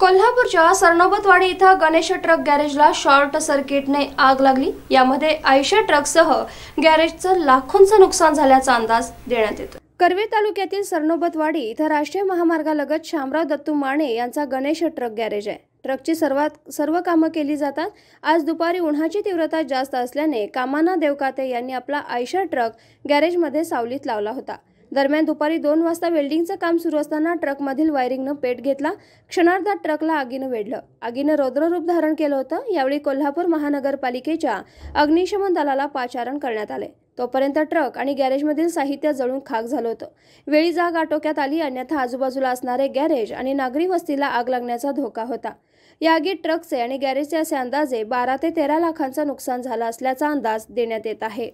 कोल्हापूरच्या सरनोबतवाडी इथं Ganesh truck गॅरेजला short सर्किटने आग लागली यामध्ये आयशा ट्रकसह गॅरेजचं लाखोंचं नुकसान झाल्याचा अंदाज देण्यात येतो करवे तालुक्यातील सरनोबतवाडी इथं राष्ट्रीय महामार्गालगत शामराव दत्तू माने यांचा गणेश ट्रक गॅरेज आहे ट्रकची सर्वात सर्व कामं केली जातात आज दुपारी उन्हाची तीव्रता जास्त असल्याने कामाना देवकाते यांनी आपला आयशा ट्रक गॅरेजमध्ये सावलीत लावला होता दरम्यान दुपारी दोन वाजता वेल्डिंगचं काम सुरू असताना ट्रकमधील वायरिंगनं पेट घेतला क्षणार्धात ट्रकला आगीनं वेढलं आगीनं रौद्ररूप धारण केलं होतं यावेळी कोल्हापूर महानगरपालिकेच्या अग्निशमन दलाला पाचारण करण्यात आले तोपर्यंत ट्रक आणि गॅरेजमधील साहित्य जळून खाक झालं होतं वेळी जाग आटोक्यात आली अन्यथा आजूबाजूला असणारे गॅरेज आणि नागरी वस्तीला आग लागण्याचा धोका होता या आगीत ट्रकचे आणि गॅरेजचे असे अंदाजे बारा ते तेरा लाखांचं नुकसान झालं असल्याचा अंदाज देण्यात येत आहे